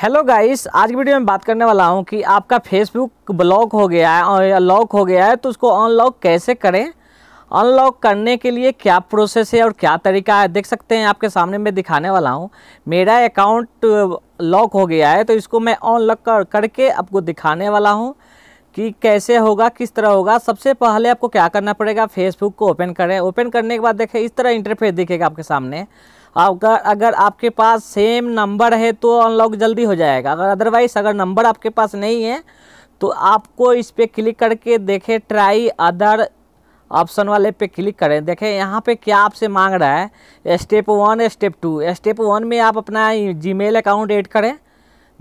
hello guys आज की video में बात करने वाला हूं कि आपका फेसबुक ब्लॉक हो गया है और लॉक हो गया है तो उसको अनलॉक कैसे करें अनलॉक करने के लिए क्या प्रोसेस है और क्या तरीका है देख सकते हैं आपके सामने मैं दिखाने वाला हूं मेरा अकाउंट लॉक हो गया है तो इसको मैं अनलॉक कर करके आपको दिखाने वाला हूँ कि कैसे होगा किस तरह होगा सबसे पहले आपको क्या करना पड़ेगा फेसबुक को ओपन करें ओपन करने के बाद देखें इस तरह इंटरफेस दिखेगा आपके सामने अगर अगर आपके पास सेम नंबर है तो अनलॉक जल्दी हो जाएगा अगर अदरवाइज अगर नंबर आपके पास नहीं है तो आपको इस पर क्लिक करके देखें ट्राई अदर ऑप्शन वाले पे क्लिक करें देखें यहाँ पे क्या आपसे मांग रहा है step one step two step one में आप अपना जीमेल अकाउंट ऐड करें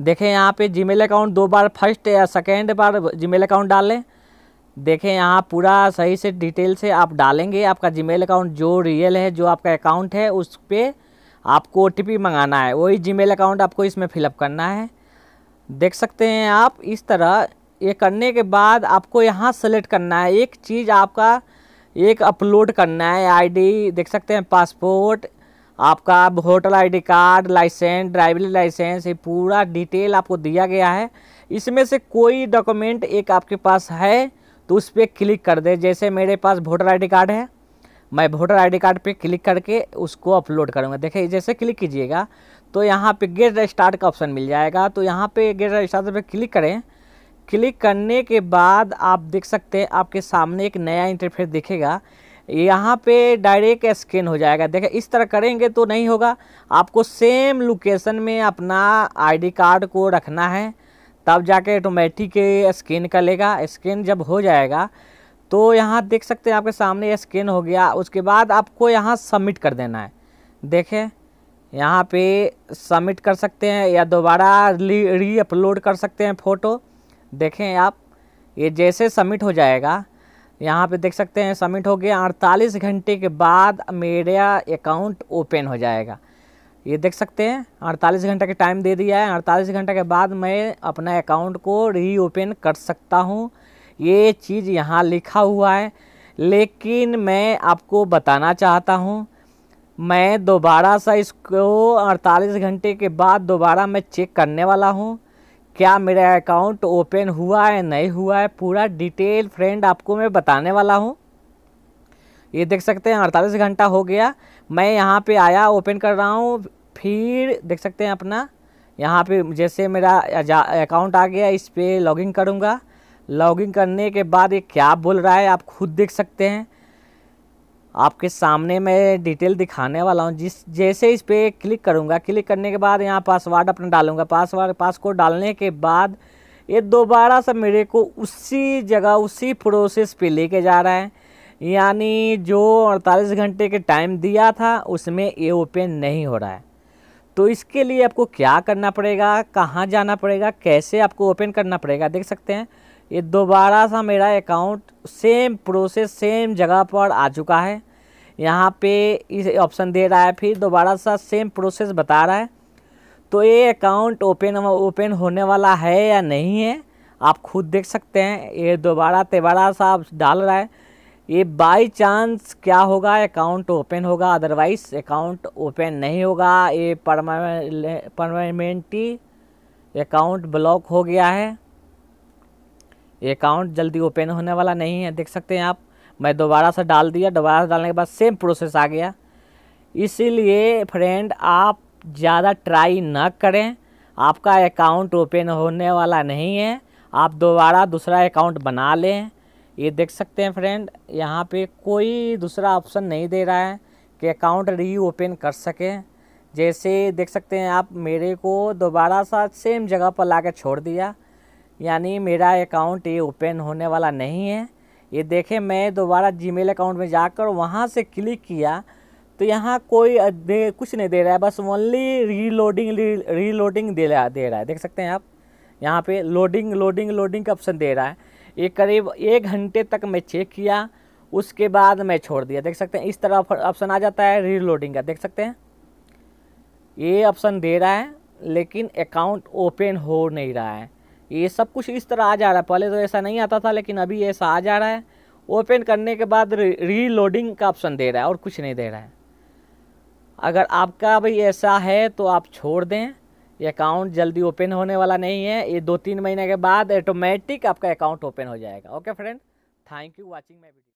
देखें यहाँ पे जीमेल अकाउंट दो बार फर्स्ट या सेकेंड बार जीमेल अकाउंट डालें देखें यहाँ पूरा सही से डिटेल से आप डालेंगे आपका जीमेल अकाउंट जो रियल है जो आपका अकाउंट है उस पर आपको ओ मंगाना है वही जी अकाउंट आपको इसमें फिलअप करना है देख सकते हैं आप इस तरह ये करने के बाद आपको यहाँ सेलेक्ट करना है एक चीज़ आपका एक अपलोड करना है आईडी देख सकते हैं पासपोर्ट आपका hotel ID card license driving license ये पूरा डिटेल आपको दिया गया है इसमें से कोई डॉक्यूमेंट एक आपके पास है तो उस पर क्लिक कर दें जैसे मेरे पास वोटर आई कार्ड है मैं वोटर आईडी कार्ड पे क्लिक करके उसको अपलोड करूँगा देखिए जैसे क्लिक कीजिएगा तो यहाँ पे गेट स्टार्ट का ऑप्शन मिल जाएगा तो यहाँ पे गेट स्टार्ट पे क्लिक करें क्लिक करने के बाद आप देख सकते हैं आपके सामने एक नया इंटरफेस दिखेगा यहाँ पे डायरेक्ट स्कैन हो जाएगा देखिए इस तरह करेंगे तो नहीं होगा आपको सेम लोकेशन में अपना आई कार्ड को रखना है तब जाके ऑटोमेटिक स्कैन कर लेगा स्कैन जब हो जाएगा तो यहाँ देख सकते हैं आपके सामने ये स्कैन हो गया उसके बाद आपको यहाँ सबमिट कर देना है देखें यहाँ पे सबमिट कर सकते हैं या दोबारा री अपलोड कर सकते हैं फ़ोटो देखें आप ये जैसे सबमिट हो जाएगा यहाँ पे देख सकते हैं सबमिट हो गया अड़तालीस घंटे के बाद मेरा अकाउंट ओपन हो जाएगा ये देख सकते हैं अड़तालीस घंटे का टाइम दे दिया है अड़तालीस घंटे के बाद मैं अपना अकाउंट को रीओपन कर सकता हूँ ये चीज़ यहाँ लिखा हुआ है लेकिन मैं आपको बताना चाहता हूँ मैं दोबारा सा इसको 48 घंटे के बाद दोबारा मैं चेक करने वाला हूँ क्या मेरा अकाउंट ओपन हुआ है नहीं हुआ है पूरा डिटेल फ्रेंड आपको मैं बताने वाला हूँ ये देख सकते हैं 48 घंटा हो गया मैं यहाँ पे आया ओपन कर रहा हूँ फिर देख सकते हैं अपना यहाँ पे जैसे मेरा अकाउंट आ गया इस पर लॉगिन करूँगा लॉगिंग करने के बाद ये क्या बोल रहा है आप खुद देख सकते हैं आपके सामने मैं डिटेल दिखाने वाला हूँ जिस जैसे इस पर क्लिक करूँगा क्लिक करने के बाद यहाँ पासवर्ड अपना डालूँगा पासवर्ड पासकोड डालने के बाद ये दोबारा से मेरे को उसी जगह उसी प्रोसेस पे लेके जा रहा है यानी जो 48 घंटे के टाइम दिया था उसमें ये ओपन नहीं हो रहा है तो इसके लिए आपको क्या करना पड़ेगा कहाँ जाना पड़ेगा कैसे आपको ओपन करना पड़ेगा देख सकते हैं ये दोबारा सा मेरा अकाउंट सेम प्रोसेस सेम जगह पर आ चुका है यहाँ पे इस ऑप्शन दे रहा है फिर दोबारा सा सेम प्रोसेस बता रहा है तो ये अकाउंट ओपन ओपन होने वाला है या नहीं है आप खुद देख सकते हैं ये दोबारा तेबारा सा डाल रहा है ये बाई चांस क्या होगा अकाउंट ओपन होगा अदरवाइज अकाउंट ओपन नहीं होगा ये परमानेंटी अकाउंट ब्लॉक हो गया है ये अकाउंट जल्दी ओपन होने वाला नहीं है देख सकते हैं आप मैं दोबारा से डाल दिया दोबारा से डालने के बाद सेम प्रोसेस आ गया इसीलिए फ्रेंड आप ज़्यादा ट्राई ना करें आपका अकाउंट ओपन होने वाला नहीं है आप दोबारा दूसरा अकाउंट बना लें ये देख सकते हैं फ्रेंड यहाँ पे कोई दूसरा ऑप्शन नहीं दे रहा है कि अकाउंट री ओपन कर सकें जैसे देख सकते हैं आप मेरे को दोबारा सा सेम जगह पर ला छोड़ दिया यानी मेरा अकाउंट ये ओपन होने वाला नहीं है ये देखें मैं दोबारा जीमेल अकाउंट में जाकर वहाँ से क्लिक किया तो यहाँ कोई दे कुछ नहीं दे रहा है बस ओनली रीलोडिंग रीलोडिंग दे रहा दे रहा है देख सकते हैं आप यहाँ पे लोडिंग लोडिंग लोडिंग का ऑप्शन दे रहा है ये करीब एक घंटे तक मैं चेक किया उसके बाद मैं छोड़ दिया देख सकते हैं इस तरह ऑप्शन आ जाता है रीलोडिंग का देख सकते हैं ये ऑप्शन दे रहा है लेकिन अकाउंट ओपन हो नहीं रहा है ये सब कुछ इस तरह आ जा रहा है पहले तो ऐसा नहीं आता था लेकिन अभी ऐसा आ जा रहा है ओपन करने के बाद रीलोडिंग का ऑप्शन दे रहा है और कुछ नहीं दे रहा है अगर आपका भी ऐसा है तो आप छोड़ दें ये अकाउंट जल्दी ओपन होने वाला नहीं है ये दो तीन महीने के बाद ऑटोमेटिक आपका अकाउंट ओपन हो जाएगा okay friend thank you watching my video